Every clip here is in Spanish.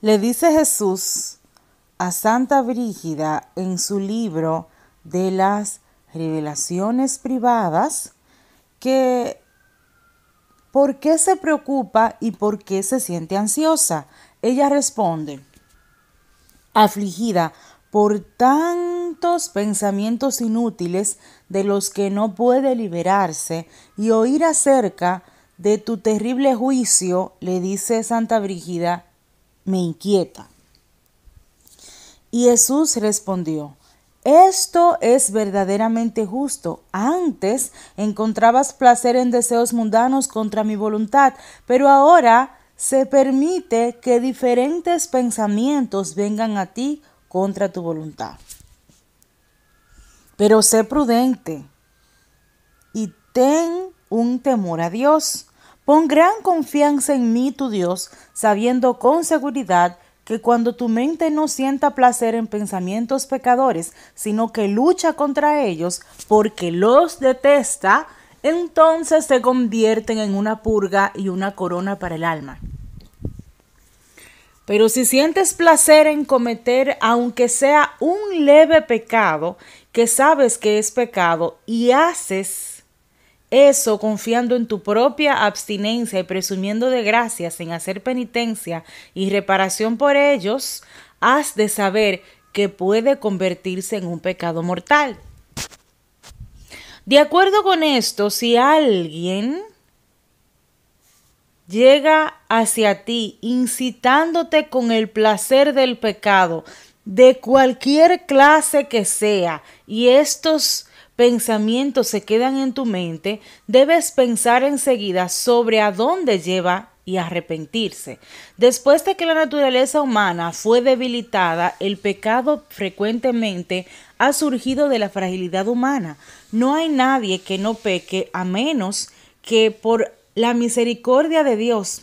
Le dice Jesús a Santa Brígida en su libro de las revelaciones privadas que por qué se preocupa y por qué se siente ansiosa. Ella responde, afligida por tantos pensamientos inútiles de los que no puede liberarse y oír acerca de tu terrible juicio, le dice Santa Brígida, me inquieta. Y Jesús respondió, esto es verdaderamente justo. Antes encontrabas placer en deseos mundanos contra mi voluntad, pero ahora se permite que diferentes pensamientos vengan a ti contra tu voluntad. Pero sé prudente y ten un temor a Dios, Pon gran confianza en mí, tu Dios, sabiendo con seguridad que cuando tu mente no sienta placer en pensamientos pecadores, sino que lucha contra ellos porque los detesta, entonces se convierten en una purga y una corona para el alma. Pero si sientes placer en cometer, aunque sea un leve pecado, que sabes que es pecado, y haces eso confiando en tu propia abstinencia y presumiendo de gracias en hacer penitencia y reparación por ellos, has de saber que puede convertirse en un pecado mortal. De acuerdo con esto, si alguien llega hacia ti incitándote con el placer del pecado, de cualquier clase que sea, y estos pensamientos se quedan en tu mente, debes pensar enseguida sobre a dónde lleva y arrepentirse. Después de que la naturaleza humana fue debilitada, el pecado frecuentemente ha surgido de la fragilidad humana. No hay nadie que no peque a menos que por la misericordia de Dios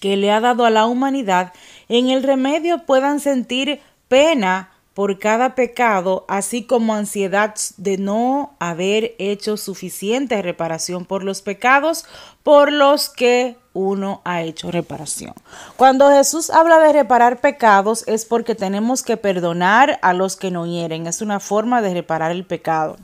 que le ha dado a la humanidad, en el remedio puedan sentir pena por cada pecado, así como ansiedad de no haber hecho suficiente reparación por los pecados por los que uno ha hecho reparación. Cuando Jesús habla de reparar pecados es porque tenemos que perdonar a los que no hieren. Es una forma de reparar el pecado.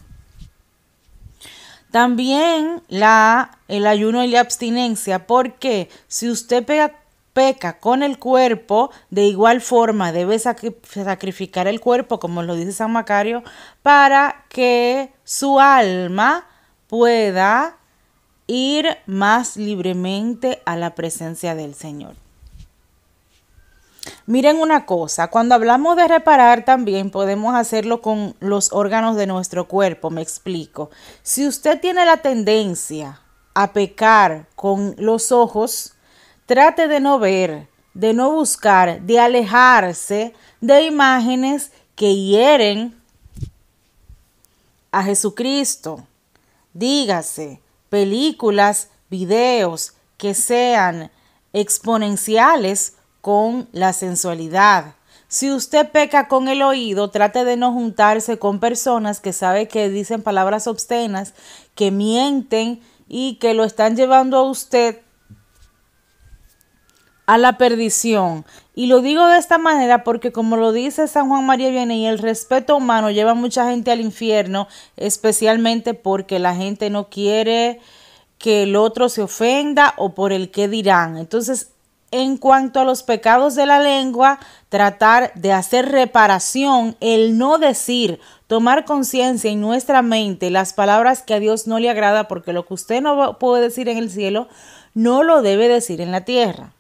También la, el ayuno y la abstinencia, porque si usted pega peca con el cuerpo, de igual forma debe sacrificar el cuerpo, como lo dice San Macario, para que su alma pueda ir más libremente a la presencia del Señor. Miren una cosa, cuando hablamos de reparar también podemos hacerlo con los órganos de nuestro cuerpo, me explico. Si usted tiene la tendencia a pecar con los ojos, Trate de no ver, de no buscar, de alejarse de imágenes que hieren a Jesucristo. Dígase, películas, videos que sean exponenciales con la sensualidad. Si usted peca con el oído, trate de no juntarse con personas que sabe que dicen palabras obscenas, que mienten y que lo están llevando a usted a la perdición. Y lo digo de esta manera porque como lo dice San Juan María y el respeto humano lleva mucha gente al infierno, especialmente porque la gente no quiere que el otro se ofenda o por el que dirán. Entonces, en cuanto a los pecados de la lengua, tratar de hacer reparación, el no decir, tomar conciencia en nuestra mente las palabras que a Dios no le agrada, porque lo que usted no puede decir en el cielo, no lo debe decir en la tierra.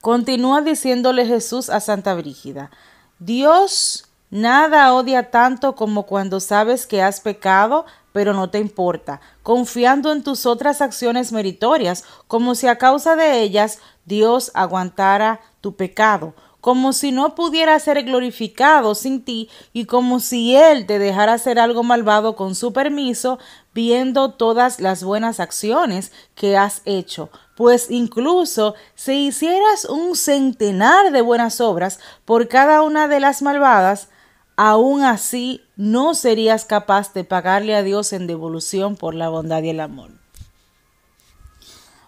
Continúa diciéndole Jesús a Santa Brígida, Dios nada odia tanto como cuando sabes que has pecado, pero no te importa, confiando en tus otras acciones meritorias, como si a causa de ellas Dios aguantara tu pecado, como si no pudiera ser glorificado sin ti y como si Él te dejara hacer algo malvado con su permiso, viendo todas las buenas acciones que has hecho, pues incluso si hicieras un centenar de buenas obras por cada una de las malvadas, aún así no serías capaz de pagarle a Dios en devolución por la bondad y el amor.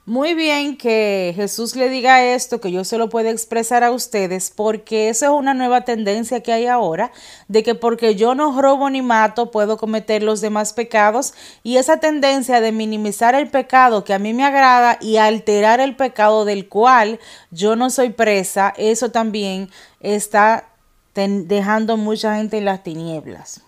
Muy bien que Jesús le diga esto, que yo se lo pueda expresar a ustedes, porque esa es una nueva tendencia que hay ahora, de que porque yo no robo ni mato, puedo cometer los demás pecados, y esa tendencia de minimizar el pecado que a mí me agrada y alterar el pecado del cual yo no soy presa, eso también está dejando mucha gente en las tinieblas.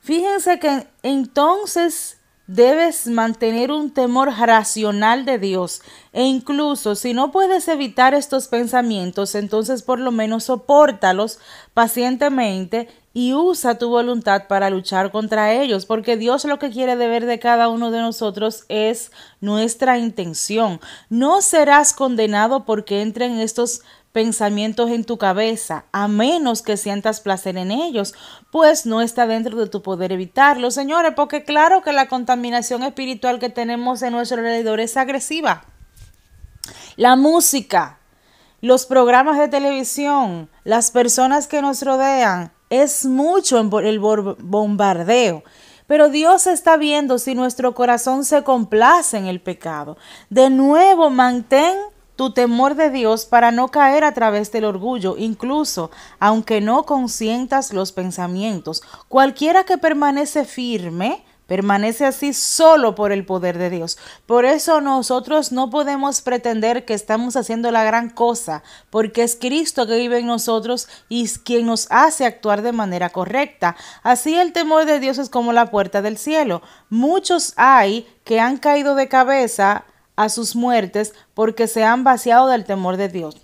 Fíjense que entonces Debes mantener un temor racional de Dios e incluso si no puedes evitar estos pensamientos, entonces por lo menos soportalos pacientemente y usa tu voluntad para luchar contra ellos, porque Dios lo que quiere deber ver de cada uno de nosotros es nuestra intención. No serás condenado porque entren estos pensamientos en tu cabeza, a menos que sientas placer en ellos, pues no está dentro de tu poder evitarlo, señores, porque claro que la contaminación espiritual que tenemos en nuestro alrededor es agresiva. La música, los programas de televisión, las personas que nos rodean, es mucho el bombardeo. Pero Dios está viendo si nuestro corazón se complace en el pecado. De nuevo, mantén tu temor de Dios para no caer a través del orgullo, incluso aunque no consientas los pensamientos. Cualquiera que permanece firme Permanece así solo por el poder de Dios. Por eso nosotros no podemos pretender que estamos haciendo la gran cosa, porque es Cristo que vive en nosotros y es quien nos hace actuar de manera correcta. Así el temor de Dios es como la puerta del cielo. Muchos hay que han caído de cabeza a sus muertes porque se han vaciado del temor de Dios.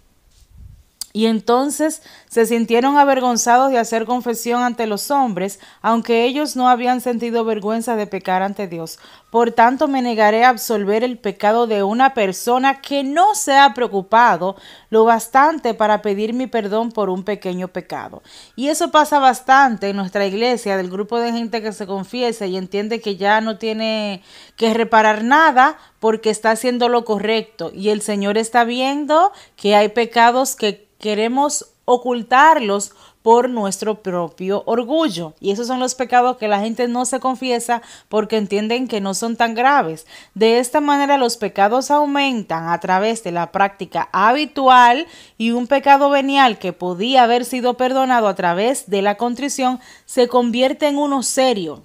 Y entonces se sintieron avergonzados de hacer confesión ante los hombres, aunque ellos no habían sentido vergüenza de pecar ante Dios. Por tanto, me negaré a absolver el pecado de una persona que no se ha preocupado lo bastante para pedir mi perdón por un pequeño pecado. Y eso pasa bastante en nuestra iglesia, del grupo de gente que se confiesa y entiende que ya no tiene que reparar nada porque está haciendo lo correcto. Y el Señor está viendo que hay pecados que queremos ocultarlos por nuestro propio orgullo. Y esos son los pecados que la gente no se confiesa porque entienden que no son tan graves. De esta manera los pecados aumentan a través de la práctica habitual y un pecado venial que podía haber sido perdonado a través de la contrición se convierte en uno serio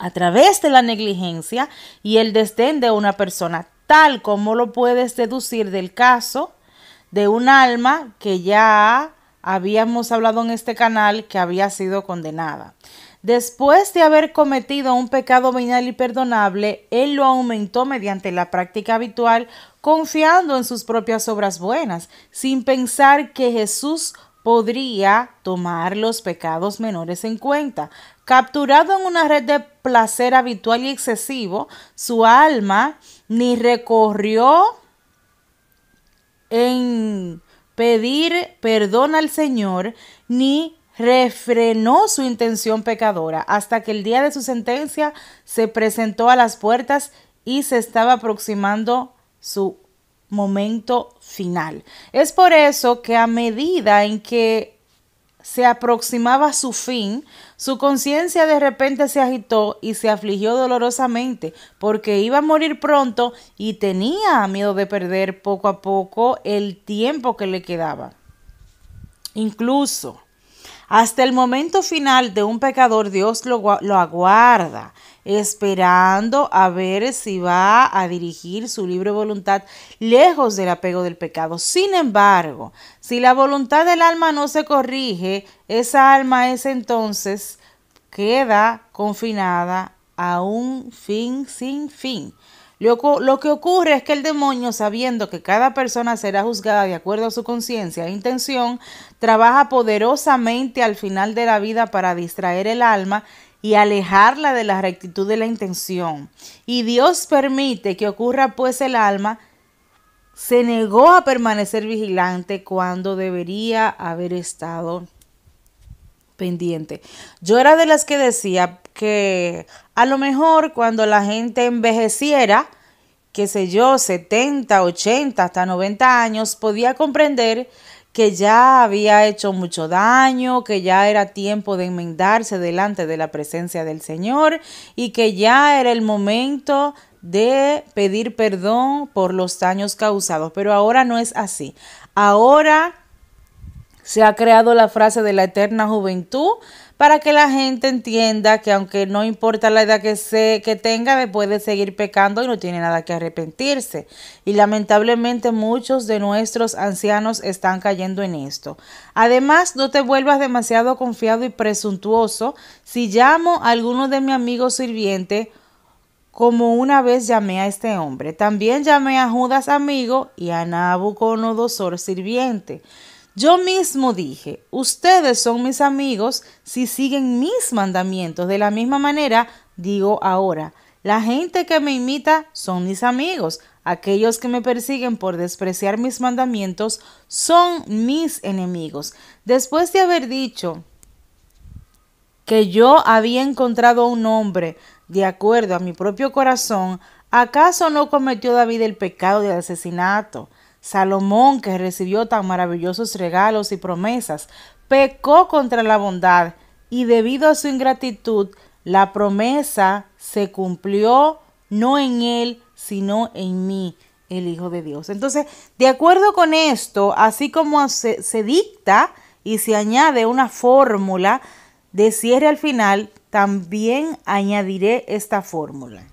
a través de la negligencia y el desdén de una persona, tal como lo puedes deducir del caso de un alma que ya habíamos hablado en este canal que había sido condenada. Después de haber cometido un pecado venial y perdonable, él lo aumentó mediante la práctica habitual, confiando en sus propias obras buenas, sin pensar que Jesús podría tomar los pecados menores en cuenta. Capturado en una red de placer habitual y excesivo, su alma ni recorrió en pedir perdón al Señor ni refrenó su intención pecadora hasta que el día de su sentencia se presentó a las puertas y se estaba aproximando su momento final. Es por eso que a medida en que se aproximaba su fin, su conciencia de repente se agitó y se afligió dolorosamente porque iba a morir pronto y tenía miedo de perder poco a poco el tiempo que le quedaba. Incluso hasta el momento final de un pecador Dios lo, lo aguarda esperando a ver si va a dirigir su libre voluntad lejos del apego del pecado. Sin embargo, si la voluntad del alma no se corrige, esa alma es entonces queda confinada a un fin sin fin. Lo, que ocurre es que el demonio, sabiendo que cada persona será juzgada de acuerdo a su conciencia e intención, trabaja poderosamente al final de la vida para distraer el alma y alejarla de la rectitud de la intención. Y Dios permite que ocurra pues el alma se negó a permanecer vigilante cuando debería haber estado pendiente. Yo era de las que decía que a lo mejor cuando la gente envejeciera, qué sé yo, 70, 80, hasta 90 años, podía comprender que ya había hecho mucho daño, que ya era tiempo de enmendarse delante de la presencia del Señor y que ya era el momento de pedir perdón por los daños causados. Pero ahora no es así. Ahora se ha creado la frase de la eterna juventud para que la gente entienda que aunque no importa la edad que, se, que tenga, puede seguir pecando y no tiene nada que arrepentirse. Y lamentablemente muchos de nuestros ancianos están cayendo en esto. Además, no te vuelvas demasiado confiado y presuntuoso si llamo a alguno de mis amigos sirviente, como una vez llamé a este hombre. También llamé a Judas amigo y a Nabucodonosor sirviente. Yo mismo dije, ustedes son mis amigos si siguen mis mandamientos. De la misma manera, digo ahora, la gente que me imita son mis amigos. Aquellos que me persiguen por despreciar mis mandamientos son mis enemigos. Después de haber dicho que yo había encontrado un hombre de acuerdo a mi propio corazón, ¿acaso no cometió David el pecado de asesinato? Salomón, que recibió tan maravillosos regalos y promesas, pecó contra la bondad y debido a su ingratitud, la promesa se cumplió no en él, sino en mí, el Hijo de Dios. Entonces, de acuerdo con esto, así como se, dicta y se añade una fórmula de cierre al final, también añadiré esta fórmula.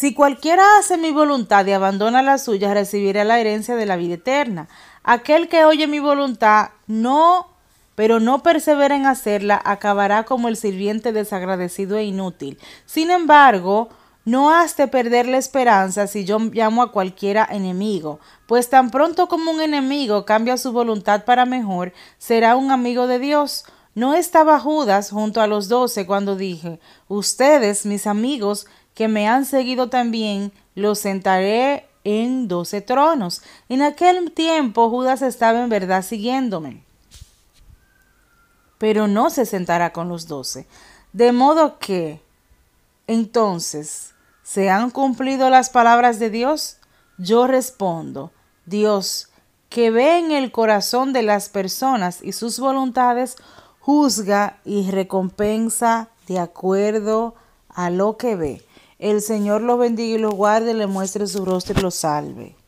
Si cualquiera hace mi voluntad y abandona la suya, recibirá la herencia de la vida eterna. Aquel que oye mi voluntad, no, pero no persevera en hacerla, acabará como el sirviente desagradecido e inútil. Sin embargo, no has de perder la esperanza si yo llamo a cualquiera enemigo, pues tan pronto como un enemigo cambia su voluntad para mejor, será un amigo de Dios. No estaba Judas junto a los doce cuando dije, Ustedes, mis amigos, que me han seguido también, los sentaré en doce tronos. En aquel tiempo Judas estaba en verdad siguiéndome, pero no se sentará con los doce. De modo que, entonces, ¿se han cumplido las palabras de Dios? Yo respondo, Dios, que ve en el corazón de las personas y sus voluntades, juzga y recompensa de acuerdo a lo que ve. El Señor los bendiga y los guarde, le muestre su rostro y los salve.